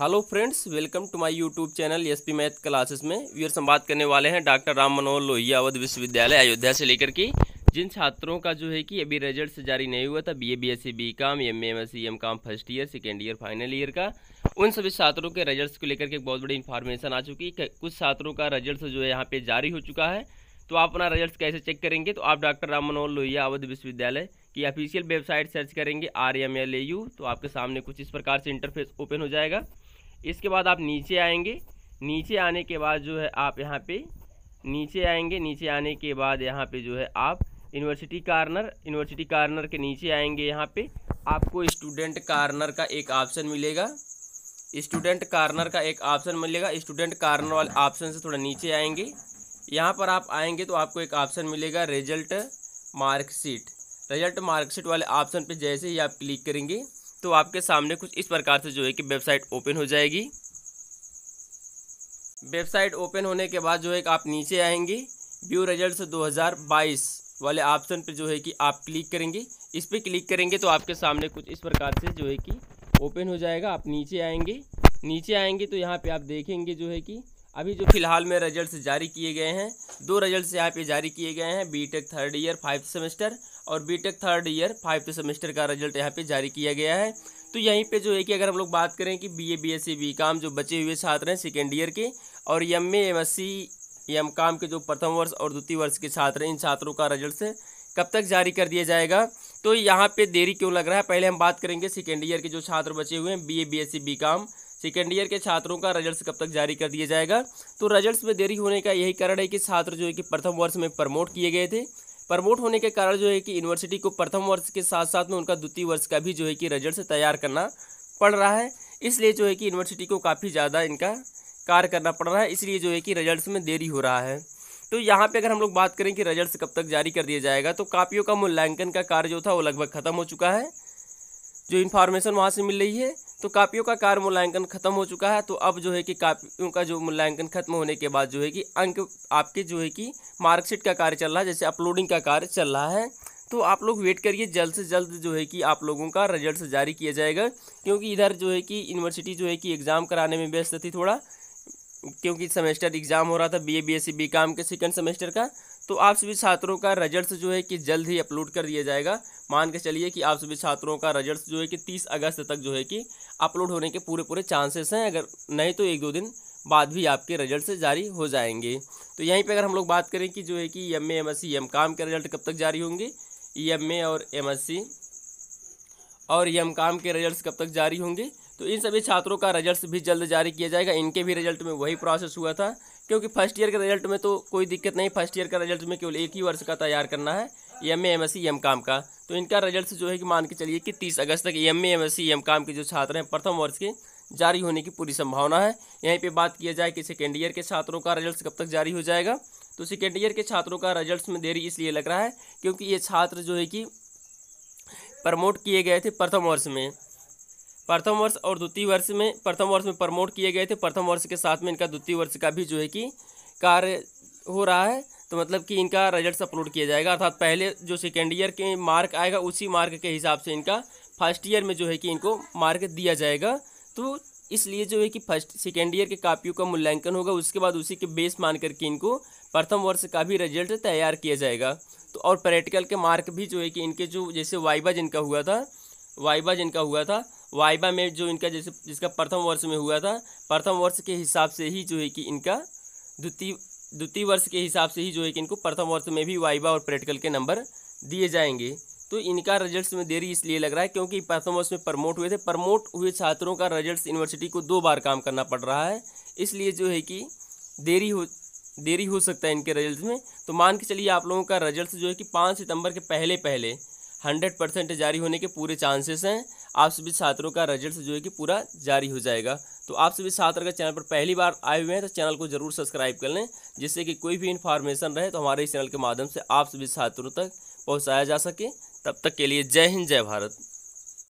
hello friends welcome to my YouTube channel SP math classes में viewers संवाद करने वाले हैं डॉक्टर राम मनोहर लोहिया अवध विश्वविद्यालय अयोध्या से लेकर के जिन छात्रों का जो है कि अभी रिजल्ट जारी नहीं हुआ था B A B S C B com M M S C M com first year second year final year का उन सभी छात्रों के रिजल्ट को लेकर के एक बहुत बड़ी इन्फॉर्मेशन आ चुकी है कुछ छात्रों का रिजल्ट जो है यहाँ पे जारी हो चुका है तो आप अपना रिजल्ट कैसे चेक करेंगे तो आप डॉक्टर राम मनोहर लोहिया अवध विश्वविद्यालय की ऑफिशियल वेबसाइट सर्च करेंगे R M L A U तो आपके सामने कुछ इस प्रकार से इंटरफेस ओपन हो जाएगा इसके बाद आप नीचे आएंगे नीचे आने के बाद जो है आप यहाँ पे नीचे आएंगे नीचे आने के बाद यहाँ पे जो है आप यूनिवर्सिटी कार्नर यूनिवर्सिटी कार्नर के नीचे आएंगे यहाँ पे आपको स्टूडेंट कार्नर का एक ऑप्शन मिलेगा स्टूडेंट कार्नर का एक ऑप्शन मिलेगा स्टूडेंट कार्नर वाले ऑप्शन से थोड़ा नीचे आएंगे यहाँ पर आप आएंगे तो आपको एक ऑप्शन मिलेगा रिजल्ट मार्कशीट रिजल्ट मार्कशीट वाले ऑप्शन पे जैसे ही आप क्लिक करेंगे तो आपके सामने कुछ इस प्रकार से जो है कि वेबसाइट ओपन हो जाएगी वेबसाइट ओपन होने के बाद जो है कि आप नीचे आएंगे व्यू रिजल्ट 2022 वाले ऑप्शन पर जो है कि आप क्लिक करेंगे इस पर क्लिक करेंगे तो आपके सामने कुछ इस प्रकार से जो है कि ओपन हो जाएगा आप नीचे आएंगे नीचे आएंगे तो यहाँ पे आप देखेंगे जो है कि अभी जो फिलहाल में रिजल्ट जारी किए गए हैं दो रिजल्ट यहाँ पे जारी किए गए हैं BTech third year five semester और BTech third year five semester का रिजल्ट यहाँ पे जारी किया गया है तो यहीं पे जो है कि अगर हम लोग बात करें कि बीए बीएससी बीकॉम जो बचे हुए छात्र हैं सेकेंड ईयर के और M A M S C M com के जो प्रथम वर्ष और द्वितीय वर्ष के छात्र हैं इन छात्रों का रिजल्ट कब तक जारी कर दिया जाएगा तो यहाँ पे देरी क्यों लग रहा है पहले हम बात करेंगे सेकेंड ईयर के जो छात्र बचे हुए हैं B A B S C B second year के छात्रों का रिजल्ट कब तक जारी कर दिया जाएगा तो रिजल्ट्स में देरी होने का यही कारण है कि छात्र जो है कि प्रथम वर्ष में प्रमोट किए गए थे प्रमोट होने के कारण जो है कि यूनिवर्सिटी को प्रथम वर्ष के साथ साथ में उनका द्वितीय वर्ष का भी जो है कि रिजल्ट तैयार करना पड़ रहा है इसलिए जो है कि यूनिवर्सिटी को काफ़ी ज़्यादा इनका कार्य करना पड़ रहा है इसलिए जो है कि रिजल्ट में देरी हो रहा है तो यहाँ पे अगर हम लोग बात करें कि रिजल्ट कब तक जारी कर दिया जाएगा तो कापियों का मूल्यांकन का कार्य जो था वो लगभग खत्म हो चुका है जो इन्फॉर्मेशन वहाँ से मिल रही है तो कापियों का कार्य मूल्यांकन खत्म हो चुका है तो अब जो है कि कापियों का जो मूल्यांकन खत्म होने के बाद जो है कि अंक आपके जो है कि मार्कशीट का कार्य चल रहा है जैसे अपलोडिंग का कार्य चल रहा है तो आप लोग वेट करिए जल्द से जल्द जो है कि आप लोगों का रिजल्ट जारी किया जाएगा क्योंकि इधर जो है कि यूनिवर्सिटी जो है कि एग्ज़ाम कराने में व्यस्त थी थोड़ा क्योंकि सेमेस्टर एग्ज़ाम हो रहा था B A B S C B com के सेकेंड सेमेस्टर का तो आप सभी छात्रों का रिजल्ट जो है कि जल्द ही अपलोड कर दिया जाएगा मान के चलिए कि आप सभी छात्रों का रिजल्ट जो है कि तीस अगस्त तक जो है कि अपलोड होने के पूरे पूरे चांसेस हैं अगर नहीं तो एक दो दिन बाद भी आपके रिजल्ट जारी हो जाएंगे तो यहीं पे अगर हम लोग बात करें कि जो है कि M A M S C M com के रिजल्ट कब तक जारी होंगे ई एम ए और एम एस सी और एम काम के रिजल्ट कब तक जारी होंगे तो इन सभी छात्रों का रिजल्ट भी जल्द जारी किया जाएगा इनके भी रिजल्ट में वही प्रोसेस हुआ था क्योंकि फर्स्ट ईयर के रिजल्ट में तो कोई दिक्कत नहीं फर्स्ट ईयर का रिजल्ट में केवल एक ही वर्ष का तैयार करना है M A M S C M com का तो इनका रिजल्ट जो है कि मान के चलिए कि तीस अगस्त तक M A M S C M com के जो छात्र हैं प्रथम वर्ष के जारी होने की पूरी संभावना है यहीं पे बात किया जाए कि सेकेंड ईयर के छात्रों का रिजल्ट कब तक जारी हो जाएगा तो सेकेंड ईयर के छात्रों का रिजल्ट में देरी इसलिए लग रहा है क्योंकि ये छात्र जो है कि प्रमोट किए गए थे प्रथम वर्ष में प्रथम वर्ष और द्वितीय वर्ष में प्रथम वर्ष में प्रमोट किए गए थे प्रथम वर्ष के साथ में इनका द्वितीय वर्ष का भी जो है कि कार्य हो रहा है तो मतलब कि इनका रिजल्ट अपलोड किया जाएगा अर्थात पहले जो सेकेंड ईयर के मार्क आएगा उसी मार्क के हिसाब से इनका फर्स्ट ईयर में जो है कि इनको मार्क दिया जाएगा तो इसलिए जो है कि फर्स्ट सेकेंड ईयर के कापियों का मूल्यांकन होगा उसके बाद उसी के बेस मान करके इनको प्रथम वर्ष का भी रिजल्ट तैयार किया जाएगा तो और प्रैक्टिकल के मार्क भी जो है कि इनके जो जैसे वाइबा जिनका हुआ था वाइबा जिनका हुआ था वाइबा में जो इनका जैसे जिसका प्रथम वर्ष में हुआ था प्रथम वर्ष के हिसाब से ही जो है कि इनका द्वितीय द्वितीय वर्ष के हिसाब से ही जो है कि इनको प्रथम वर्ष में भी वाइबा और प्रैक्टिकल के नंबर दिए जाएंगे तो इनका रिजल्ट्स में देरी इसलिए लग रहा है क्योंकि प्रथम वर्ष में प्रमोट हुए थे प्रमोट हुए छात्रों का रिजल्ट यूनिवर्सिटी को दो बार काम करना पड़ रहा है इसलिए जो है कि देरी हो देरी हो सकता है इनके रिजल्ट में तो मान के चलिए आप लोगों का रिजल्ट जो है कि पाँच सितंबर के पहले पहले हंड्रेड परसेंट जारी होने के पूरे चांसेस हैं आप सभी छात्रों का रिजल्ट जो है कि पूरा जारी हो जाएगा तो आप सभी छात्र अगर चैनल पर पहली बार आए हुए हैं तो चैनल को जरूर सब्सक्राइब कर लें जिससे कि कोई भी इन्फॉर्मेशन रहे तो हमारे इस चैनल के माध्यम से आप सभी छात्रों तक पहुँचाया जा सके तब तक के लिए जय हिंद जय भारत